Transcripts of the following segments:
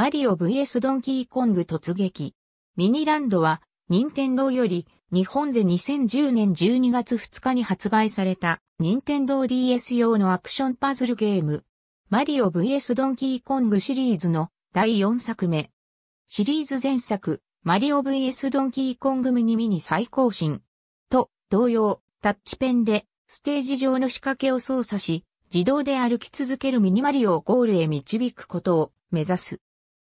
マリオ VS ドンキーコング突撃。ミニランドは、任天堂より、日本で2010年12月2日に発売された、任天堂 DS 用のアクションパズルゲーム。マリオ VS ドンキーコングシリーズの第4作目。シリーズ前作、マリオ VS ドンキーコングミニミニ再更新。と、同様、タッチペンで、ステージ上の仕掛けを操作し、自動で歩き続けるミニマリオをゴールへ導くことを目指す。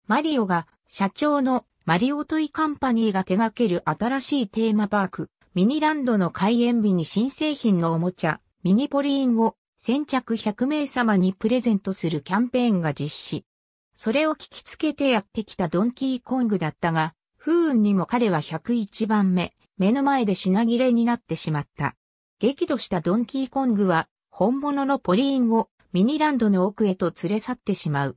マリオが社長のマリオトイカンパニーが手掛ける新しいテーマパーク、ミニランドの開園日に新製品のおもちゃ、ミニポリーンを先着100名様にプレゼントするキャンペーンが実施。それを聞きつけてやってきたドンキーコングだったが、不運にも彼は101番目、目の前で品切れになってしまった。激怒したドンキーコングは、本物のポリーンをミニランドの奥へと連れ去ってしまう。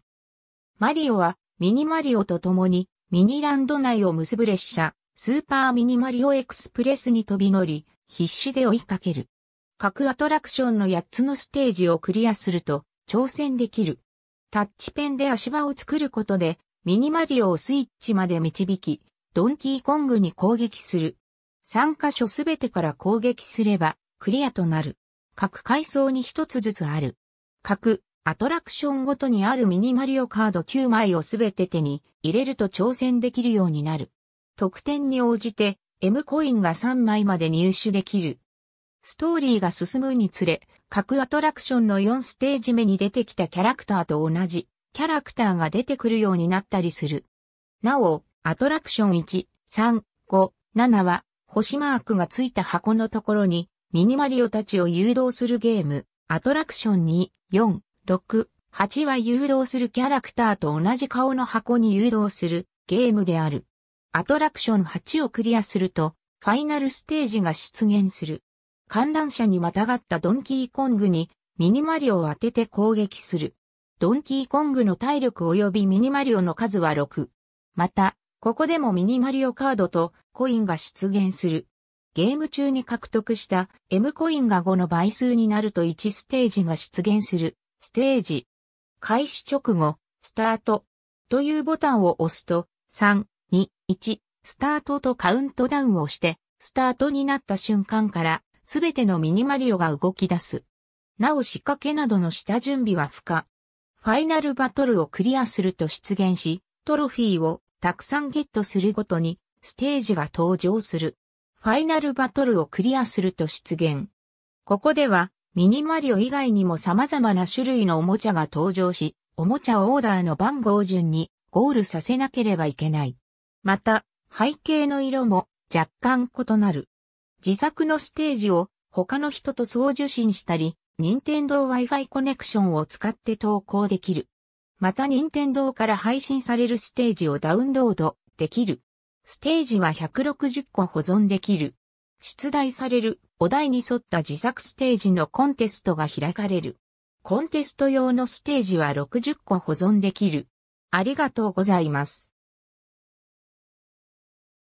マリオはミニマリオと共にミニランド内を結ぶ列車、スーパーミニマリオエクスプレスに飛び乗り、必死で追いかける。各アトラクションの8つのステージをクリアすると挑戦できる。タッチペンで足場を作ることで、ミニマリオをスイッチまで導き、ドンキーコングに攻撃する。3箇所すべてから攻撃すれば、クリアとなる。各階層に1つずつある。各アトラクションごとにあるミニマリオカード9枚をすべて手に入れると挑戦できるようになる。得点に応じて M コインが3枚まで入手できる。ストーリーが進むにつれ、各アトラクションの4ステージ目に出てきたキャラクターと同じキャラクターが出てくるようになったりする。なお、アトラクション1、3、5、7は星マークがついた箱のところにミニマリオたちを誘導するゲーム、アトラクション2、4、6、8は誘導するキャラクターと同じ顔の箱に誘導するゲームである。アトラクション8をクリアすると、ファイナルステージが出現する。観覧車にまたがったドンキーコングにミニマリオを当てて攻撃する。ドンキーコングの体力及びミニマリオの数は6。また、ここでもミニマリオカードとコインが出現する。ゲーム中に獲得した M コインが5の倍数になると1ステージが出現する。ステージ、開始直後、スタートというボタンを押すと、3、2、1、スタートとカウントダウンをして、スタートになった瞬間から、すべてのミニマリオが動き出す。なお仕掛けなどの下準備は不可。ファイナルバトルをクリアすると出現し、トロフィーをたくさんゲットするごとに、ステージが登場する。ファイナルバトルをクリアすると出現。ここでは、ミニマリオ以外にも様々な種類のおもちゃが登場し、おもちゃをオーダーの番号順にゴールさせなければいけない。また、背景の色も若干異なる。自作のステージを他の人と送受信したり、任天堂 Wi-Fi コネクションを使って投稿できる。また任天堂から配信されるステージをダウンロードできる。ステージは160個保存できる。出題されるお題に沿った自作ステージのコンテストが開かれる。コンテスト用のステージは60個保存できる。ありがとうございます。